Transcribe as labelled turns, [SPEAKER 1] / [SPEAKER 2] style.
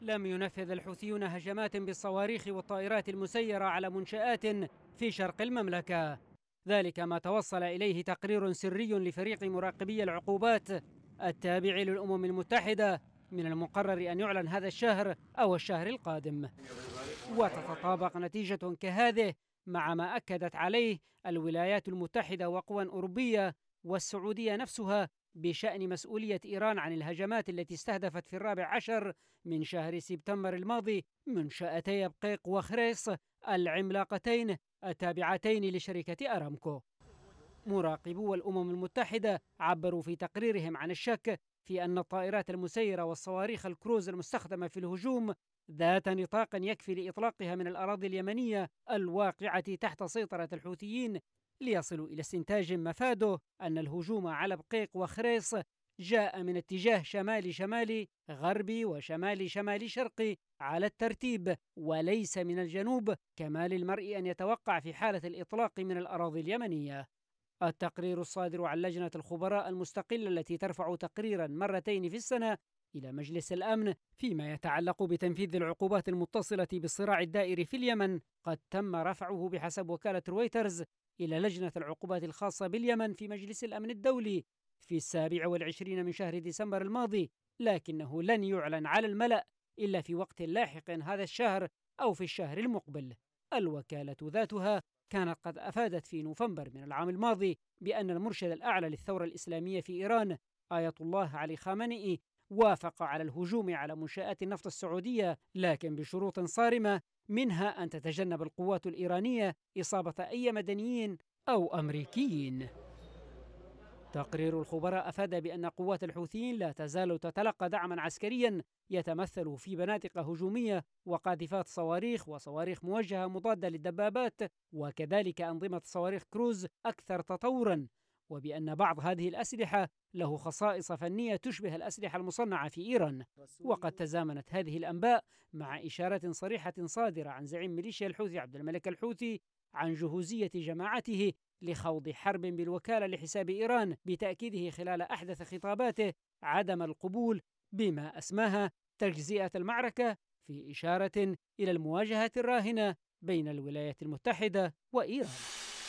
[SPEAKER 1] لم ينفذ الحوثيون هجمات بالصواريخ والطائرات المسيرة على منشآت في شرق المملكة ذلك ما توصل إليه تقرير سري لفريق مراقبي العقوبات التابع للأمم المتحدة من المقرر أن يعلن هذا الشهر أو الشهر القادم وتتطابق نتيجة كهذه مع ما أكدت عليه الولايات المتحدة وقوى أوروبية والسعودية نفسها بشأن مسؤولية إيران عن الهجمات التي استهدفت في الرابع عشر من شهر سبتمبر الماضي منشأتي بقيق وخريص العملاقتين التابعتين لشركة أرامكو مراقبو الأمم المتحدة عبروا في تقريرهم عن الشك في أن الطائرات المسيرة والصواريخ الكروز المستخدمة في الهجوم ذات نطاق يكفي لإطلاقها من الأراضي اليمنية الواقعة تحت سيطرة الحوثيين ليصلوا إلى استنتاج مفاده أن الهجوم على بقيق وخريص جاء من اتجاه شمال شمالي غربي وشمال شمالي شرقي على الترتيب وليس من الجنوب كما للمرء أن يتوقع في حالة الإطلاق من الأراضي اليمنية التقرير الصادر عن لجنة الخبراء المستقلة التي ترفع تقريرا مرتين في السنة إلى مجلس الأمن فيما يتعلق بتنفيذ العقوبات المتصلة بالصراع الدائر في اليمن قد تم رفعه بحسب وكالة رويترز إلى لجنة العقوبات الخاصة باليمن في مجلس الأمن الدولي في السابع والعشرين من شهر ديسمبر الماضي لكنه لن يعلن على الملأ إلا في وقت لاحق هذا الشهر أو في الشهر المقبل الوكالة ذاتها كانت قد أفادت في نوفمبر من العام الماضي بأن المرشد الأعلى للثورة الإسلامية في إيران آية الله علي خامنئي وافق على الهجوم على منشآت النفط السعودية لكن بشروط صارمة منها أن تتجنب القوات الإيرانية إصابة أي مدنيين أو أمريكيين تقرير الخبراء أفاد بأن قوات الحوثيين لا تزال تتلقى دعما عسكريا يتمثل في بنادق هجومية وقاذفات صواريخ وصواريخ موجهة مضادة للدبابات وكذلك أنظمة صواريخ كروز أكثر تطورا وبأن بعض هذه الأسلحة له خصائص فنية تشبه الأسلحة المصنعة في إيران وقد تزامنت هذه الأنباء مع إشارة صريحة صادرة عن زعيم ميليشيا الحوثي عبد الملك الحوثي عن جهوزية جماعته لخوض حرب بالوكالة لحساب إيران بتأكيده خلال أحدث خطاباته عدم القبول بما أسماها تجزئة المعركة في إشارة إلى المواجهة الراهنة بين الولايات المتحدة وإيران